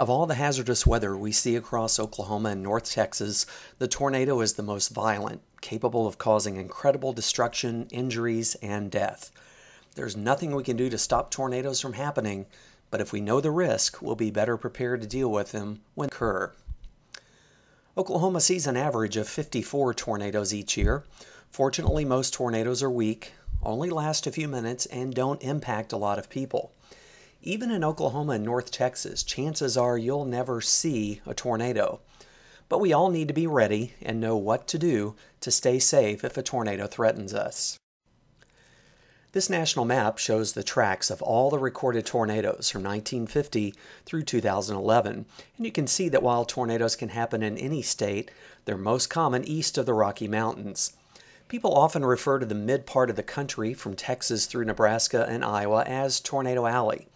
Of all the hazardous weather we see across Oklahoma and North Texas, the tornado is the most violent, capable of causing incredible destruction, injuries, and death. There's nothing we can do to stop tornadoes from happening, but if we know the risk, we'll be better prepared to deal with them when they occur. Oklahoma sees an average of 54 tornadoes each year. Fortunately, most tornadoes are weak, only last a few minutes, and don't impact a lot of people. Even in Oklahoma and North Texas, chances are you'll never see a tornado. But we all need to be ready and know what to do to stay safe if a tornado threatens us. This national map shows the tracks of all the recorded tornadoes from 1950 through 2011, and you can see that while tornadoes can happen in any state, they're most common east of the Rocky Mountains. People often refer to the mid part of the country from Texas through Nebraska and Iowa as Tornado Alley.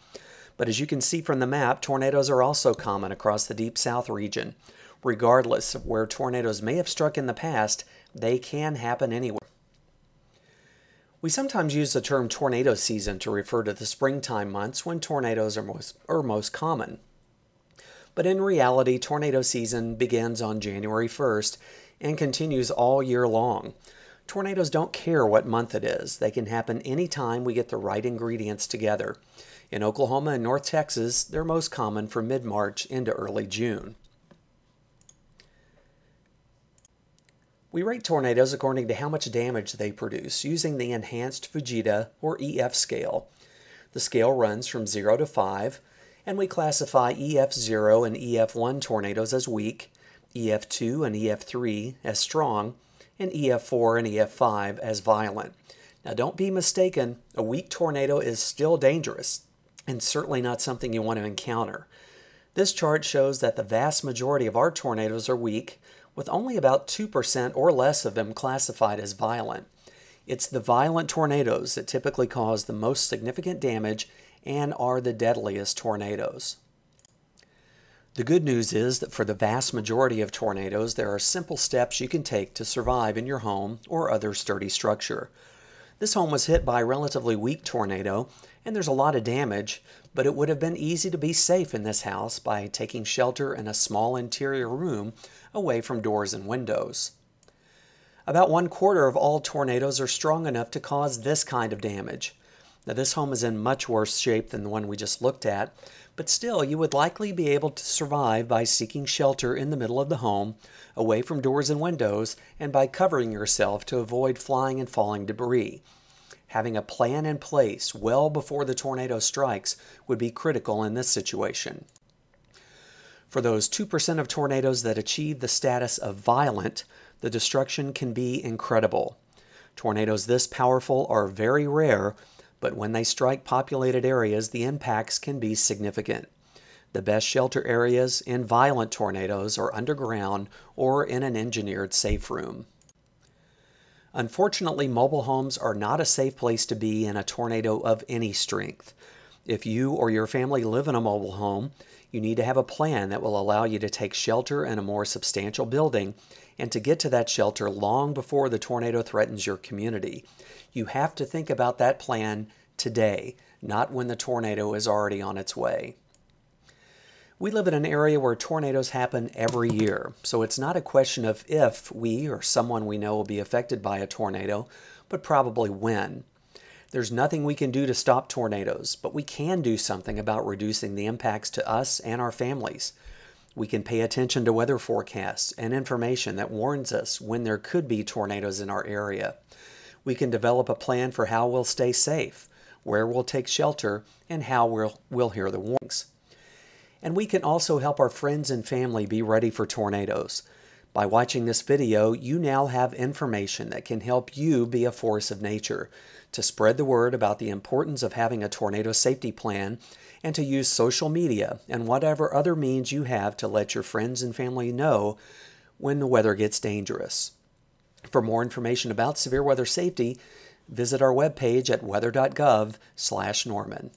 But as you can see from the map, tornadoes are also common across the Deep South region. Regardless of where tornadoes may have struck in the past, they can happen anywhere. We sometimes use the term tornado season to refer to the springtime months when tornadoes are most, are most common. But in reality, tornado season begins on January 1st and continues all year long. Tornadoes don't care what month it is. They can happen anytime we get the right ingredients together. In Oklahoma and North Texas, they're most common from mid-March into early June. We rate tornadoes according to how much damage they produce using the Enhanced Fujita or EF scale. The scale runs from 0 to 5, and we classify EF0 and EF1 tornadoes as weak, EF2 and EF3 as strong, and EF4 and EF5 as violent. Now, don't be mistaken, a weak tornado is still dangerous and certainly not something you want to encounter. This chart shows that the vast majority of our tornadoes are weak, with only about 2% or less of them classified as violent. It's the violent tornadoes that typically cause the most significant damage and are the deadliest tornadoes. The good news is that for the vast majority of tornadoes, there are simple steps you can take to survive in your home or other sturdy structure. This home was hit by a relatively weak tornado, and there's a lot of damage, but it would have been easy to be safe in this house by taking shelter in a small interior room away from doors and windows. About one quarter of all tornadoes are strong enough to cause this kind of damage. Now this home is in much worse shape than the one we just looked at, but still you would likely be able to survive by seeking shelter in the middle of the home, away from doors and windows, and by covering yourself to avoid flying and falling debris. Having a plan in place well before the tornado strikes would be critical in this situation. For those 2% of tornadoes that achieve the status of violent, the destruction can be incredible. Tornadoes this powerful are very rare, but when they strike populated areas, the impacts can be significant. The best shelter areas in violent tornadoes are underground or in an engineered safe room. Unfortunately, mobile homes are not a safe place to be in a tornado of any strength. If you or your family live in a mobile home, you need to have a plan that will allow you to take shelter in a more substantial building and to get to that shelter long before the tornado threatens your community. You have to think about that plan today, not when the tornado is already on its way. We live in an area where tornadoes happen every year, so it's not a question of if we or someone we know will be affected by a tornado, but probably when. There's nothing we can do to stop tornadoes, but we can do something about reducing the impacts to us and our families. We can pay attention to weather forecasts and information that warns us when there could be tornadoes in our area. We can develop a plan for how we'll stay safe, where we'll take shelter, and how we'll, we'll hear the warnings. And we can also help our friends and family be ready for tornadoes. By watching this video, you now have information that can help you be a force of nature, to spread the word about the importance of having a tornado safety plan, and to use social media and whatever other means you have to let your friends and family know when the weather gets dangerous. For more information about severe weather safety, visit our webpage at weather.gov/norman.